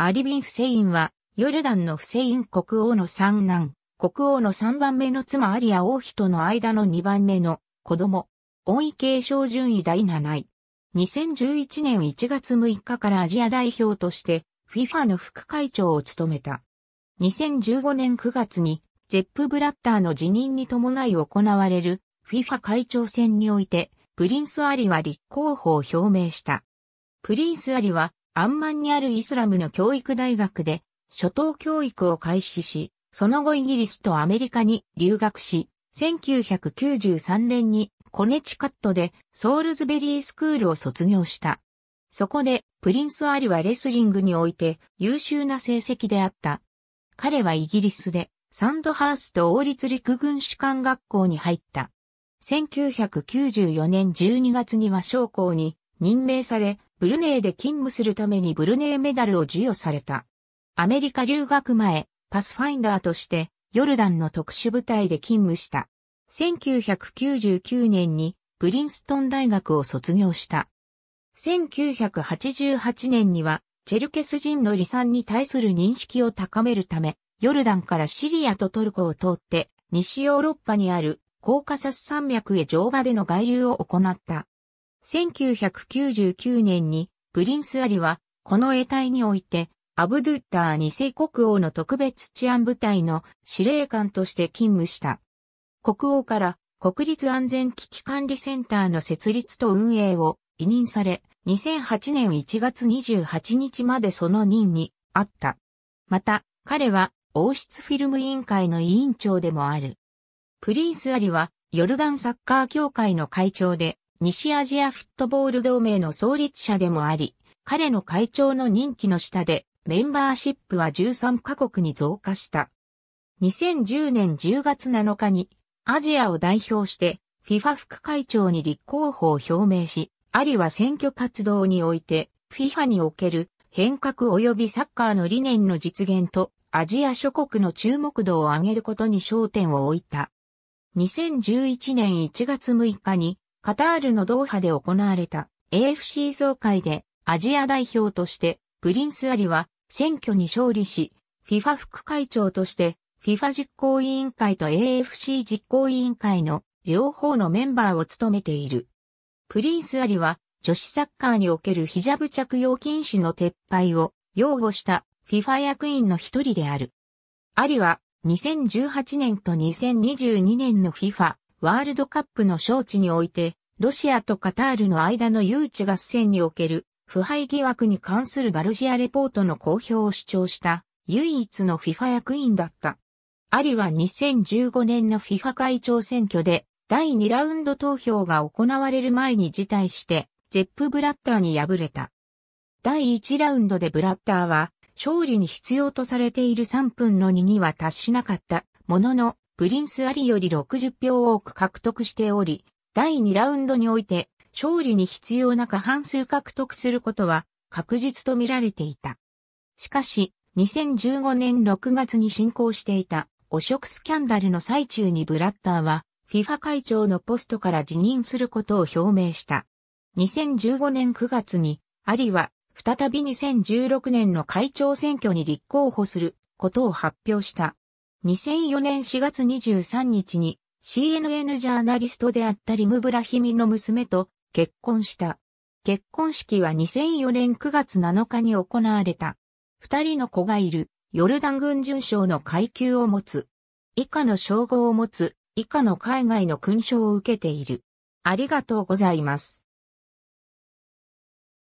アリビン・フセインは、ヨルダンのフセイン国王の三男、国王の三番目の妻アリア王妃との間の二番目の子供、王位継承順位第7位。2011年1月6日からアジア代表として FIFA の副会長を務めた。2015年9月にゼップ・ブラッターの辞任に伴い行われる FIFA 会長選においてプリンス・アリは立候補を表明した。プリンス・アリはアンマンにあるイスラムの教育大学で初等教育を開始し、その後イギリスとアメリカに留学し、1993年にコネチカットでソールズベリースクールを卒業した。そこでプリンス・アリはレスリングにおいて優秀な成績であった。彼はイギリスでサンドハースト王立陸軍士官学校に入った。1994年12月には将校に任命され、ブルネイで勤務するためにブルネイメダルを授与された。アメリカ留学前、パスファインダーとしてヨルダンの特殊部隊で勤務した。1999年にプリンストン大学を卒業した。1988年にはチェルケス人の離散に対する認識を高めるため、ヨルダンからシリアとトルコを通って西ヨーロッパにあるコーカサス山脈へ乗馬での外遊を行った。1999年にプリンスアリはこの衛体においてアブドゥッター二世国王の特別治安部隊の司令官として勤務した。国王から国立安全危機管理センターの設立と運営を委任され、2008年1月28日までその任にあった。また、彼は王室フィルム委員会の委員長でもある。プリンスアリはヨルダンサッカー協会の会長で、西アジアフットボール同盟の創立者でもあり、彼の会長の任期の下で、メンバーシップは13カ国に増加した。2010年10月7日に、アジアを代表して、FIFA 副会長に立候補を表明し、アリは選挙活動において、FIFA における変革及びサッカーの理念の実現と、アジア諸国の注目度を上げることに焦点を置いた。2011年1月6日にカタールのドーハで行われた AFC 総会でアジア代表としてプリンスアリは選挙に勝利し、FIFA 副会長として FIFA 実行委員会と AFC 実行委員会の両方のメンバーを務めている。プリンスアリは女子サッカーにおけるヒジャブ着用禁止の撤廃を擁護した FIFA 役員の一人である。アリは2018年と2022年の FIFA ワールドカップの招致においてロシアとカタールの間の誘致合戦における腐敗疑惑に関するガルシアレポートの公表を主張した唯一の FIFA 役員だった。アリは2015年の FIFA 会長選挙で第2ラウンド投票が行われる前に辞退して、ゼップ・ブラッターに敗れた。第1ラウンドでブラッターは、勝利に必要とされている3分の2には達しなかったものの、プリンス・アリより60票多く獲得しており、第2ラウンドにおいて、勝利に必要な過半数獲得することは確実と見られていた。しかし、2015年6月に進行していた汚職スキャンダルの最中にブラッターは FIFA 会長のポストから辞任することを表明した。2015年9月にアリは再び2016年の会長選挙に立候補することを発表した。2004年4月23日に CNN ジャーナリストであったリム・ブラヒミの娘と結婚した。結婚式は2004年9月7日に行われた。二人の子がいる、ヨルダン軍巡賞の階級を持つ。以下の称号を持つ、以下の海外の勲章を受けている。ありがとうございます。